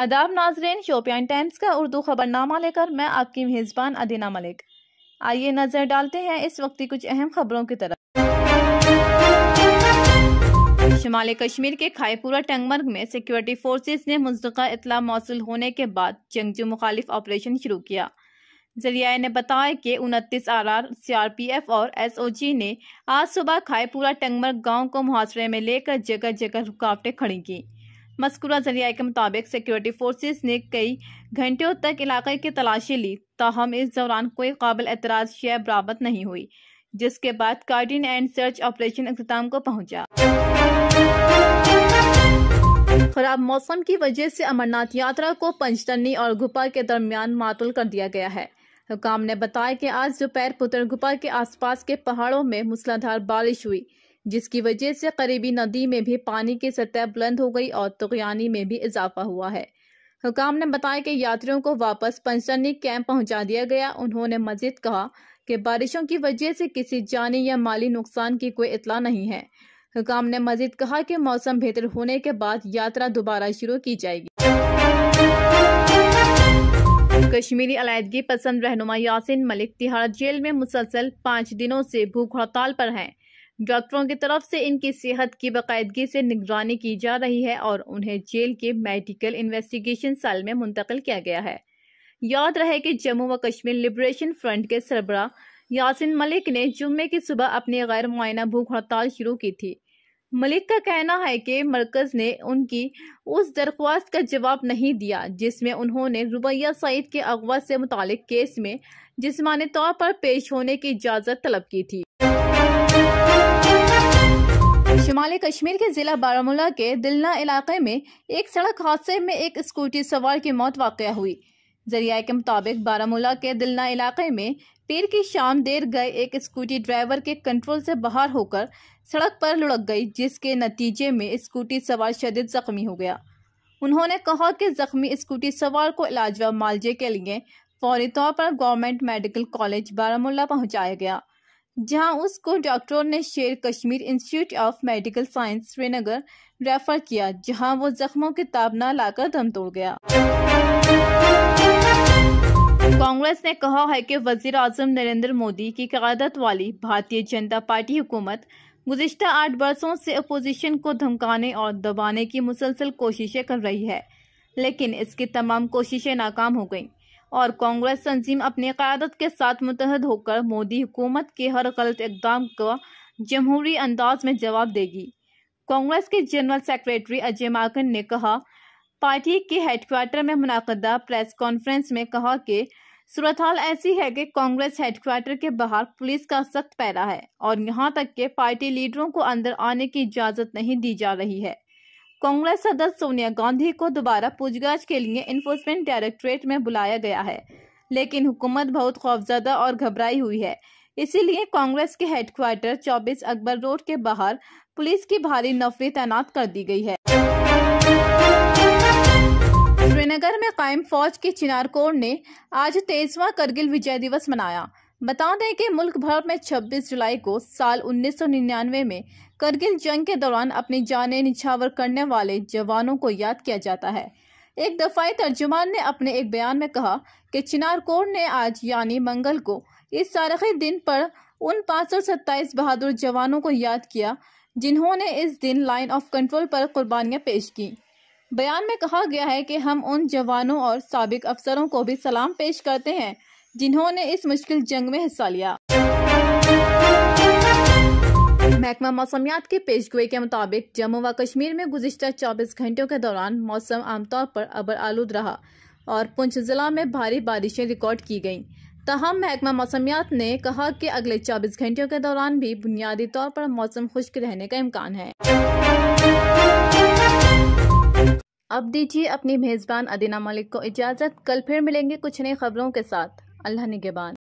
अदाब नाजरेन Shopian times का उर्दू खबरनामा लेकर मैं आपकी मेज़बान अदीना मलिक आइए नज़र डालते हैं इस वक्त की कुछ अहम खबरों की तरफ शुमाली कश्मीर के खाईपुरा टंगमर्ग में सिक्योरिटी फोर्सेज ने मुस्तका इतला मौसू होने के बाद जंगजू मुखालिफ ऑपरेशन शुरू किया जरिया ने बताया कि उनतीस R R C R P F और एस ओ जी ने आज सुबह खाईपुरा टंगमर्ग गांव को मुहासरे में लेकर जगह जगह रुकावटें खड़ी की मस्कुरा जरिया के मुताबिक सिक्योरिटी फोर्सेस ने कई घंटों तक इलाके की तलाशी ली ताहम इस दौरान कोई काबिल एतराज शय बरामद नहीं हुई जिसके बाद कार्डिन एंड सर्च ऑपरेशन अख्ताम को पहुंचा खराब मौसम की वजह से अमरनाथ यात्रा को पंचतनी और गुपा के दरमियान मातुल कर दिया गया है हुकाम ने बताया कि आज दोपहर पुत्र गुपा के आसपास के पहाड़ों में मूसलाधार बारिश हुई जिसकी वजह से करीबी नदी में भी पानी की सतह बुलंद हो गई और तुगयानी में भी इजाफा हुआ है हुकाम ने बताया कि यात्रियों को वापस पंचसनी कैंप पहुंचा दिया गया उन्होंने मजीद कहा कि बारिशों की वजह से किसी जानी या माली नुकसान की कोई इतला नहीं है हुकाम ने मजीद कहा कि मौसम बेहतर होने के बाद यात्रा दोबारा शुरू की जाएगी कश्मीरी अलायदगी पसंद रहनुमा यासिन मलिक तिहाड़ जेल में मुसलसल पाँच दिनों से भूख हड़ताल पर हैं डॉक्टरों की तरफ से इनकी सेहत की बाकायदगी से निगरानी की जा रही है और उन्हें जेल के मेडिकल इन्वेस्टिगेशन सेल में मुंतकिल किया गया है याद रहे कि जम्मू व कश्मीर लिबरेशन फ्रंट के सरबरा यासिन मलिक ने जुम्मे की सुबह अपनी गैर मुआयना भूख हड़ताल शुरू की थी मलिक का कहना है कि मरकज़ ने उनकी उस दरख्वास्त का जवाब नहीं दिया जिसमें उन्होंने रुबैया सईद के अगवा से मुतल केस में जिसमानी तौर पर पेश होने की इजाज़त तलब की थी शुमाली कश्मीर के ज़िला बारामूला के दिलना इलाके में एक सड़क हादसे में एक स्कूटी सवार की मौत वाक़ हुई जरिया के मुताबिक बारामूला के दिलना इलाके में पीर की शाम देर गए एक स्कूटी ड्राइवर के कंट्रोल से बाहर होकर सड़क पर लुढ़क गई जिसके नतीजे में स्कूटी सवार शदीद ज़ख्मी हो गया उन्होंने कहा कि ज़ख्मी स्कूटी सवार को इलाज व मालजे के लिए फौरी तौर पर गवर्नमेंट मेडिकल कॉलेज बारामूला पहुंचाया गया जहां उसको डॉक्टरों ने Sher Kashmir institute of medical science Srinagar refer किया जहां वो जख्मों के ताबना लाकर दम तोड़ गया कांग्रेस ने कहा है कि वजीर अजम नरेंद्र मोदी की क्यादत वाली भारतीय जनता पार्टी हुकूमत गुजशत आठ बरसों से अपोजिशन को धमकाने और दबाने की मुसलसल कोशिशें कर रही है लेकिन इसकी तमाम कोशिशें नाकाम हो गईं। और कांग्रेस तंजीम अपनी क्यादत के साथ मुतहद होकर मोदी हुकूमत के हर गलत इकदाम का जमहूरी अंदाज में जवाब देगी कांग्रेस के जनरल सेक्रेटरी अजय माकन ने कहा पार्टी के हेडक्वार्टर में मुनदा प्रेस कॉन्फ्रेंस में कहा कि सूरत हाल ऐसी है कि कांग्रेस हेडक्वार्टर के बाहर पुलिस का सख्त पैरा है और यहाँ तक कि पार्टी लीडरों को अंदर आने की इजाज़त नहीं दी जा रही है कांग्रेस सदस्य सोनिया गांधी को दोबारा पूछताछ के लिए इन्फोर्समेंट डायरेक्टरेट में बुलाया गया है लेकिन हुकूमत बहुत खौफजदा और घबराई हुई है इसीलिए कांग्रेस के हेडक्वार्टर 24 अकबर रोड के बाहर पुलिस की भारी नफरी तैनात कर दी गई है श्रीनगर में कायम फौज के चिनार कोर ने आज तेईसवा करगिल विजय दिवस मनाया बता दें कि मुल्क भर में 26 जुलाई को साल 1999 में करगिल जंग के दौरान अपनी जानें निछावर करने वाले जवानों को याद किया जाता है एक दफाई तर्जुमान ने अपने एक बयान में कहा कि चिनार कोर ने आज यानी मंगल को इस तारीख दिन पर उन पाँच सौ सत्ताईस बहादुर जवानों को याद किया जिन्होंने इस दिन लाइन ऑफ कंट्रोल पर कुर्बानियां पेश की बयान में कहा गया है कि हम उन जवानों और सबक अफसरों को भी सलाम पेश करते हैं जिन्होंने इस मुश्किल जंग में हिस्सा लिया महकमा मौसमियात के पेशगोई के मुताबिक जम्मू व कश्मीर में गुजशत 24 घंटों के दौरान मौसम आमतौर पर अबर आलूद रहा और पुंछ ज़िला में भारी बारिशें रिकॉर्ड की गईं तहम महकमा मौसमियात ने कहा कि अगले 24 घंटों के दौरान भी बुनियादी तौर पर मौसम खुश्क रहने का इम्कान है अब दीजिए अपनी मेज़बान अदीना मलिक को इजाज़त कल फिर मिलेंगे कुछ नई खबरों के साथ अल्लाह निगेबान